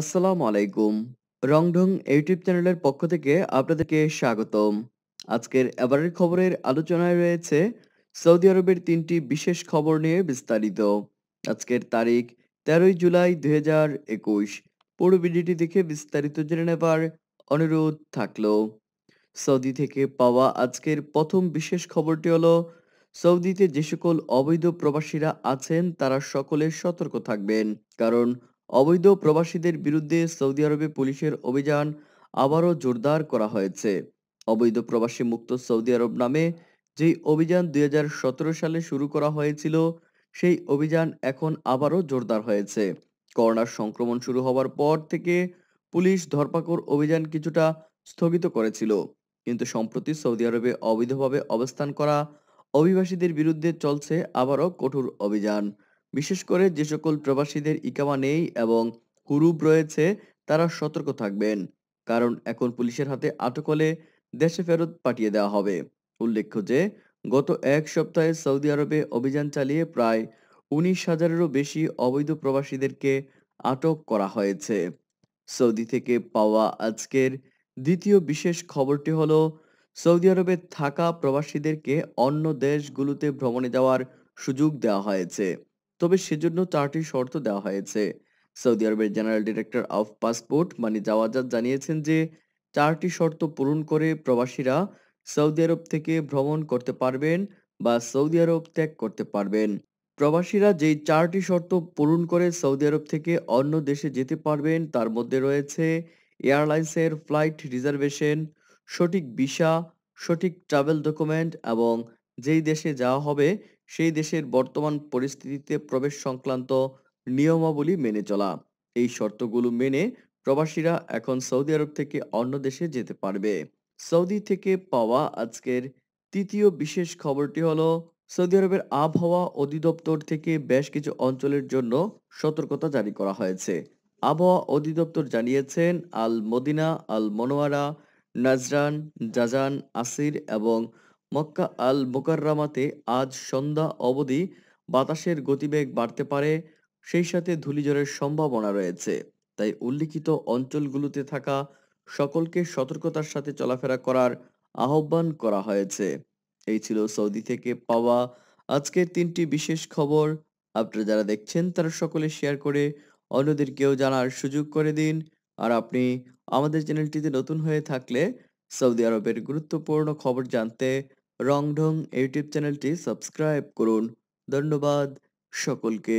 আসসালামু আলাইকুম রংঢং ইউটিউব চ্যানেলের পক্ষ থেকে আপনাদেরকে স্বাগতম আজকের এবারের খবরের আলোচনায় রয়েছে সৌদি আরবের তিনটি বিশেষ খবর নিয়ে বিস্তারিত আজকের তারিখ তেরোই জুলাই দুই হাজার একুশ পুরো ভিডিওটি দেখে বিস্তারিত জেনে নেবার অনুরোধ থাকলো সৌদি থেকে পাওয়া আজকের প্রথম বিশেষ খবরটি হলো সৌদিতে যে সকল অবৈধ প্রবাসীরা আছেন তারা সকলে সতর্ক থাকবেন কারণ অবৈধ প্রবাসীদের বিরুদ্ধে সৌদি আরবে পুলিশের অভিযান আবারও জোরদার করা হয়েছে অবৈধ প্রবাসী মুক্ত সৌদি আরব নামে যেই অভিযান দুই সালে শুরু করা হয়েছিল সেই অভিযান এখন আবারও জোরদার হয়েছে করোনার সংক্রমণ শুরু হওয়ার পর থেকে পুলিশ ধরপাকড় অভিযান কিছুটা স্থগিত করেছিল কিন্তু সম্প্রতি সৌদি আরবে অবৈধভাবে অবস্থান করা অভিবাসীদের বিরুদ্ধে চলছে আবারও কঠোর অভিযান বিশেষ করে যে সকল প্রবাসীদের ইকামা নেই এবং হুরুপ রয়েছে তারা সতর্ক থাকবেন কারণ এখন পুলিশের হাতে আটক হলে দেশে ফেরত পাঠিয়ে দেওয়া হবে উল্লেখ্য যে গত এক সপ্তাহে সৌদি আরবে অভিযান চালিয়ে প্রায় উনিশ হাজারেরও বেশি অবৈধ প্রবাসীদেরকে আটক করা হয়েছে সৌদি থেকে পাওয়া আজকের দ্বিতীয় বিশেষ খবরটি হল সৌদি আরবে থাকা প্রবাসীদেরকে অন্য দেশগুলোতে ভ্রমণে যাওয়ার সুযোগ দেওয়া হয়েছে তবে সেজন্য চারটি শর্ত দেওয়া হয়েছে সৌদি আরবের জেনারেল ডিরেক্টর অফ পাসপোর্ট মানে জাওয়াজাদ জানিয়েছেন যে চারটি শর্ত পূরণ করে প্রবাসীরা সৌদি আরব থেকে ভ্রমণ করতে পারবেন বা সৌদি আরব ত্যাগ করতে পারবেন প্রবাসীরা যেই চারটি শর্ত পূরণ করে সৌদি আরব থেকে অন্য দেশে যেতে পারবেন তার মধ্যে রয়েছে এয়ারলাইন্সের ফ্লাইট রিজার্ভেশন সঠিক ভিসা সঠিক ট্রাভেল ডকুমেন্ট এবং যেই দেশে যাওয়া হবে সেই দেশের বর্তমান পরিস্থিতিতে প্রবেশ সংক্রান্ত নিয়মাবলী মেনে চলা এই শর্তগুলো মেনে প্রবাসীরা এখন সৌদি আরব থেকে অন্য দেশে যেতে পারবে সৌদি থেকে পাওয়া আজকের তৃতীয় বিশেষ খবরটি হলো সৌদি আরবের আবহাওয়া অধিদপ্তর থেকে বেশ কিছু অঞ্চলের জন্য সতর্কতা জারি করা হয়েছে আবহাওয়া অধিদপ্তর জানিয়েছেন Al Madinah Al Munawwarah Najran Jazan Asir এবং মক্কা আল মোকাররামাতে আজ সন্ধ্যা অবধি বাতাসের গতিবেগ বাড়তে পারে সেই সাথে ধূলিঝড়ের সম্ভাবনা রয়েছে তাই উল্লিখিত অঞ্চলগুলোতে থাকা সকলকে সতর্কতার সাথে চলাফেরা করার আহ্বান করা হয়েছে এই ছিল সৌদি থেকে পাওয়া আজকের তিনটি বিশেষ খবর আপনারা যারা দেখছেন তারা সকলে শেয়ার করে অন্যদেরকেও জানার সুযোগ করে দিন আর আপনি আমাদের চ্যানেলটিতে নতুন হয়ে থাকলে সৌদি আরবের গুরুত্বপূর্ণ খবর জানতে রংঢং ইউটিউব চ্যানেলটি সাবস্ক্রাইব করুন ধন্যবাদ সকলকে